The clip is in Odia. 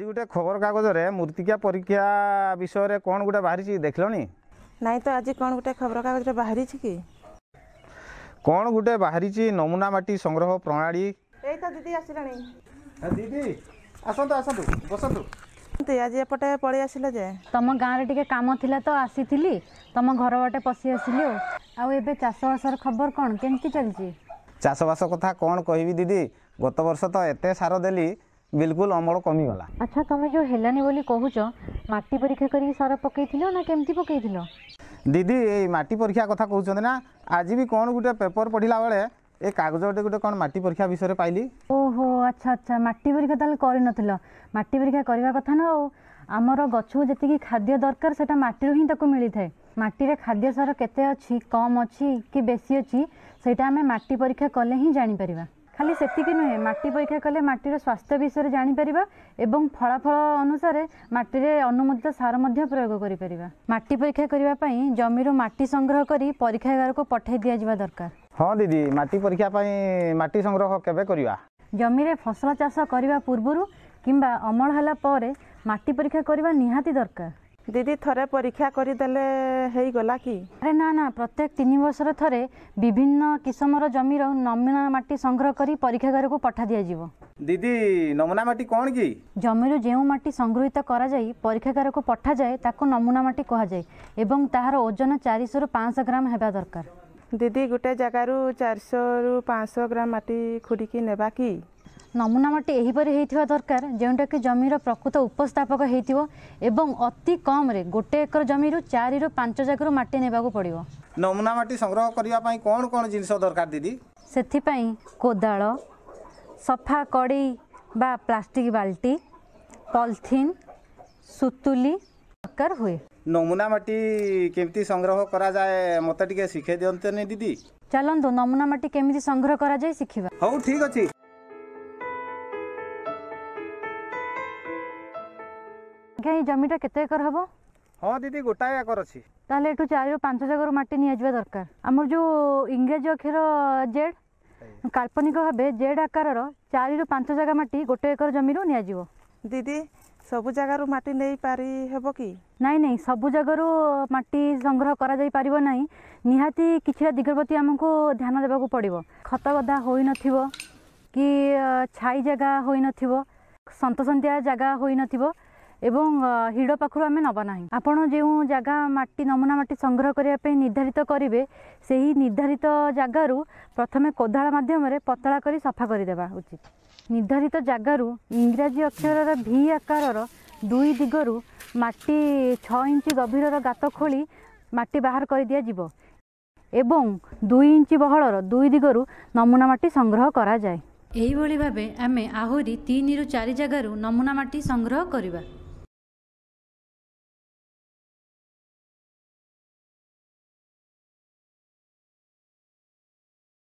আজি গোটে খবর কাগজরে মূর্তিকা পরীক্ষা বিষয়ে কোন গোটে বাহারিছি দেখলনি নাই তো আজি কোন গোটে খবর কাগজরে বাহারিছি কি কোন গোটে বাহারিছি নমুনা মাটি সংগ্রহ প্রণালী এই তো দিদি আসিলানি হ্যাঁ, দিদি আসন্তু আসন্তু বসন্তু আজি এপটে পড়ে আসিল যে তম গাঁরে টিকে কাম থিলা তো আসিছিলি তম ঘর বাটে পশি আসিলি আউ এবে চাষবাসর খবর কোন কেমতি চলছি চাষবাস কথা কোন কহিবি দিদি গত বর্ষ তো এতে সার দেলি ବିଲକୁଲ ଅମଳ କମିଗଲା ଆଚ୍ଛା ତମେ ଯେଉଁ ହେଲାନି ବୋଲି କହୁଛ ମାଟି ପରୀକ୍ଷା କରିକି ସାର ପକେଇଥିଲ ନା କେମିତି ପକାଇଥିଲ ଦିଦି ଏଇ ମାଟି ପରୀକ୍ଷା କଥା କହୁଛନ୍ତି ନା ଆଜି ବି କ'ଣ ଗୋଟେ ପେପର ପଢ଼ିଲା ବେଳେ ଏ କାଗଜଟେ ଗୋଟେ କ'ଣ ମାଟି ପରୀକ୍ଷା ବିଷୟରେ ପାଇଲି ଓହୋ ଆଚ୍ଛା ଆଚ୍ଛା ମାଟି ପରୀକ୍ଷା ତାହେଲେ କରିନଥିଲ ମାଟି ପରୀକ୍ଷା କରିବା କଥା ନା ଆଉ ଆମର ଗଛକୁ ଯେତିକି ଖାଦ୍ୟ ଦରକାର ସେଇଟା ମାଟିରୁ ହିଁ ତାକୁ ମିଳିଥାଏ ମାଟିରେ ଖାଦ୍ୟ ସାର କେତେ ଅଛି କମ୍ ଅଛି କି ବେଶୀ ଅଛି ସେଇଟା ଆମେ ମାଟି ପରୀକ୍ଷା କଲେ ହିଁ ଜାଣିପାରିବା ଖାଲି ସେତିକି ନୁହେଁ ମାଟି ପରୀକ୍ଷା କଲେ ମାଟିର ସ୍ୱାସ୍ଥ୍ୟ ବିଷୟରେ ଜାଣିପାରିବା ଏବଂ ଫଳାଫଳ ଅନୁସାରେ ମାଟିରେ ଅନୁମୋଦିତ ସାର ମଧ୍ୟ ପ୍ରୟୋଗ କରିପାରିବା ମାଟି ପରୀକ୍ଷା କରିବା ପାଇଁ ଜମିରୁ ମାଟି ସଂଗ୍ରହ କରି ପରୀକ୍ଷାଗାରକୁ ପଠାଇ ଦିଆଯିବା ଦରକାର ହଁ ଦିଦି ମାଟି ପରୀକ୍ଷା ପାଇଁ ମାଟି ସଂଗ୍ରହ କେବେ କରିବା ଜମିରେ ଫସଲ ଚାଷ କରିବା ପୂର୍ବରୁ କିମ୍ବା ଅମଳ ହେଲା ପରେ ମାଟି ପରୀକ୍ଷା କରିବା ନିହାତି ଦରକାର ଦିଦି ଥରେ ପରୀକ୍ଷା କରିଦେଲେ ହେଇଗଲା କି ଆରେ ନା ନା ପ୍ରତ୍ୟେକ ତିନି ବର୍ଷରେ ଥରେ ବିଭିନ୍ନ କିସମର ଜମିର ନମୁନା ମାଟି ସଂଗ୍ରହ କରି ପରୀକ୍ଷାଗାରକୁ ପଠା ଦିଆଯିବ ଦିଦି ନମୁନା ମାଟି କ'ଣ କି ଜମିରୁ ଯେଉଁ ମାଟି ସଂଗୃହିତ କରାଯାଇ ପରୀକ୍ଷାଗାରକୁ ପଠାଯାଏ ତାକୁ ନମୁନା ମାଟି କୁହାଯାଏ ଏବଂ ତାହାର ଓଜନ ଚାରିଶହରୁ ପାଞ୍ଚଶହ ଗ୍ରାମ ହେବା ଦରକାର ଦିଦି ଗୋଟେ ଜାଗାରୁ ଚାରିଶହରୁ ପାଞ୍ଚଶହ ଗ୍ରାମ ମାଟି ଖୁଡ଼ିକି ନେବା କି ନମୁନାମାଟି ଏହିପରି ହେଇଥିବା ଦରକାର ଯେଉଁଟାକି ଜମିର ପ୍ରକୃତ ଉପସ୍ଥାପକ ହେଇଥିବ ଏବଂ ଅତି କମ୍ରେ ଗୋଟେ ଏକର ଜମିରୁ ଚାରିରୁ ପାଞ୍ଚ ଜାଗାରୁ ମାଟି ନେବାକୁ ପଡ଼ିବ ନମୁନା ମାଟି ସଂଗ୍ରହ କରିବା ପାଇଁ କ'ଣ କ'ଣ ଜିନିଷ ଦରକାର ଦିଦି ସେଥିପାଇଁ କୋଦାଳ ସଫା କଡ଼େଇ ବା ପ୍ଲାଷ୍ଟିକ ବାଲ୍ଟି ପଲିଥିନ୍ ସୁତୁଲି ଦରକାର ହୁଏ ନମୁନା ମାଟି କେମିତି ସଂଗ୍ରହ କରାଯାଏ ମୋତେ ଟିକେ ଶିଖେଇ ଦିଅନ୍ତେନି ଦିଦି ଚାଲନ୍ତୁ ନମୁନା ମାଟି କେମିତି ସଂଗ୍ରହ କରାଯାଏ ଶିଖିବା ହଉ ଠିକ୍ ଅଛି ଆଜ୍ଞା ଏଇ ଜମିଟା କେତେ ଏକର ହେବ ହଁ ଦିଦି ଗୋଟାଏ ଏକର ଅଛି ତାହେଲେ ଏଠୁ ଚାରିରୁ ପାଞ୍ଚ ଜାଗାରୁ ମାଟି ନିଆଯିବା ଦରକାର ଆମର ଯେଉଁ ଇଂରାଜୀ ଅକ୍ଷର ଜେଡ୍ କାଳ୍ପନିକ ଭାବେ ଜେଡ୍ ଆକାରର ଚାରିରୁ ପାଞ୍ଚ ଜାଗା ମାଟି ଗୋଟେ ଏକର ଜମିରୁ ନିଆଯିବ ଦିଦି ସବୁ ଜାଗାରୁ ମାଟି ନେଇପାରି ହେବ କି ନାଇଁ ନାଇଁ ସବୁ ଜାଗାରୁ ମାଟି ସଂଗ୍ରହ କରାଯାଇପାରିବ ନାହିଁ ନିହାତି କିଛିଟା ଦିଗ ପ୍ରତି ଆମକୁ ଧ୍ୟାନ ଦେବାକୁ ପଡ଼ିବ ଖତ ଗଦା ହୋଇନଥିବ କି ଛାଇ ଜାଗା ହୋଇନଥିବ ସନ୍ତସନ୍ତିଆ ଜାଗା ହୋଇନଥିବ ଏବଂ ହିଡ଼ ପାଖରୁ ଆମେ ନେବା ନାହିଁ ଆପଣ ଯେଉଁ ଜାଗା ମାଟି ନମୁନା ମାଟି ସଂଗ୍ରହ କରିବା ପାଇଁ ନିର୍ଦ୍ଧାରିତ କରିବେ ସେହି ନିର୍ଦ୍ଧାରିତ ଜାଗାରୁ ପ୍ରଥମେ କୋଦାଳ ମାଧ୍ୟମରେ ପତଳା କରି ସଫା କରିଦେବା ଉଚିତ ନିର୍ଦ୍ଧାରିତ ଜାଗାରୁ ଇଂରାଜୀ ଅକ୍ଷରର ଭି ଆକାରର ଦୁଇ ଦିଗରୁ ମାଟି ଛଅ ଇଞ୍ଚ ଗଭୀରର ଗାତ ଖୋଳି ମାଟି ବାହାର କରିଦିଆଯିବ ଏବଂ ଦୁଇ ଇଞ୍ଚ ବହଳର ଦୁଇ ଦିଗରୁ ନମୁନା ମାଟି ସଂଗ୍ରହ କରାଯାଏ ଏହିଭଳି ଭାବେ ଆମେ ଆହୁରି ତିନିରୁ ଚାରି ଜାଗାରୁ ନମୁନା ମାଟି ସଂଗ୍ରହ କରିବା